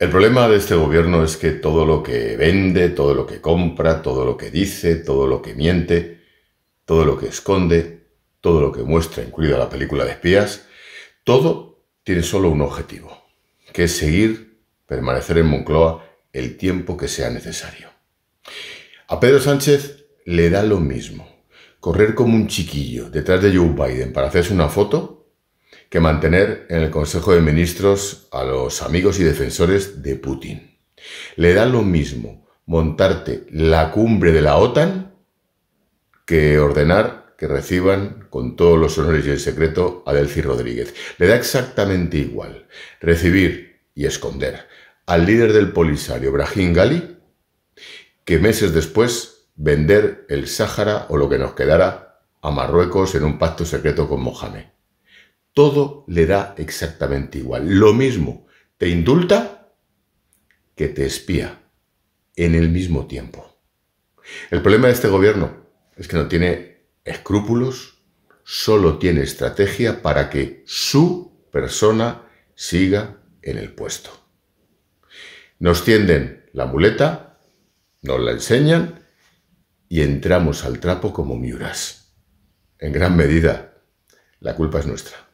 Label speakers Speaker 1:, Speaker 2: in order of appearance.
Speaker 1: El problema de este gobierno es que todo lo que vende, todo lo que compra, todo lo que dice, todo lo que miente, todo lo que esconde, todo lo que muestra, incluida la película de espías, todo tiene solo un objetivo, que es seguir, permanecer en Moncloa el tiempo que sea necesario. A Pedro Sánchez le da lo mismo correr como un chiquillo detrás de Joe Biden para hacerse una foto que mantener en el Consejo de Ministros a los amigos y defensores de Putin. Le da lo mismo montarte la cumbre de la OTAN que ordenar que reciban con todos los honores y el secreto a Delcy Rodríguez. Le da exactamente igual recibir y esconder al líder del Polisario, Brahim Ghali, que meses después vender el Sáhara o lo que nos quedara a Marruecos en un pacto secreto con Mohamed todo le da exactamente igual. Lo mismo te indulta que te espía en el mismo tiempo. El problema de este gobierno es que no tiene escrúpulos, solo tiene estrategia para que su persona siga en el puesto. Nos tienden la muleta, nos la enseñan y entramos al trapo como miuras. En gran medida, la culpa es nuestra.